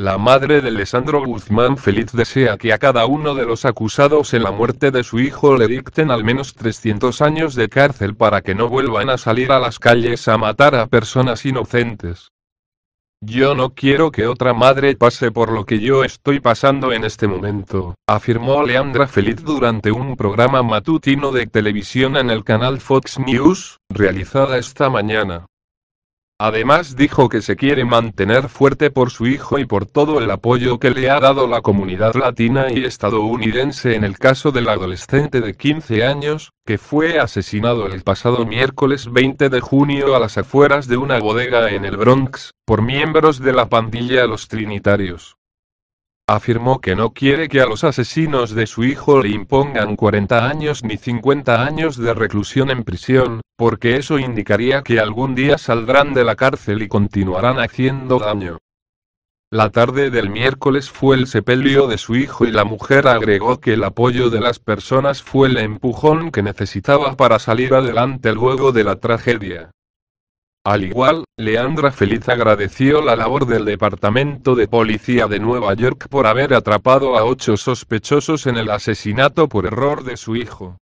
La madre de Alessandro Guzmán Feliz desea que a cada uno de los acusados en la muerte de su hijo le dicten al menos 300 años de cárcel para que no vuelvan a salir a las calles a matar a personas inocentes. Yo no quiero que otra madre pase por lo que yo estoy pasando en este momento, afirmó Leandra Feliz durante un programa matutino de televisión en el canal Fox News, realizada esta mañana. Además dijo que se quiere mantener fuerte por su hijo y por todo el apoyo que le ha dado la comunidad latina y estadounidense en el caso del adolescente de 15 años, que fue asesinado el pasado miércoles 20 de junio a las afueras de una bodega en el Bronx, por miembros de la pandilla Los Trinitarios afirmó que no quiere que a los asesinos de su hijo le impongan 40 años ni 50 años de reclusión en prisión, porque eso indicaría que algún día saldrán de la cárcel y continuarán haciendo daño. La tarde del miércoles fue el sepelio de su hijo y la mujer agregó que el apoyo de las personas fue el empujón que necesitaba para salir adelante luego de la tragedia. Al igual, Leandra Feliz agradeció la labor del Departamento de Policía de Nueva York por haber atrapado a ocho sospechosos en el asesinato por error de su hijo.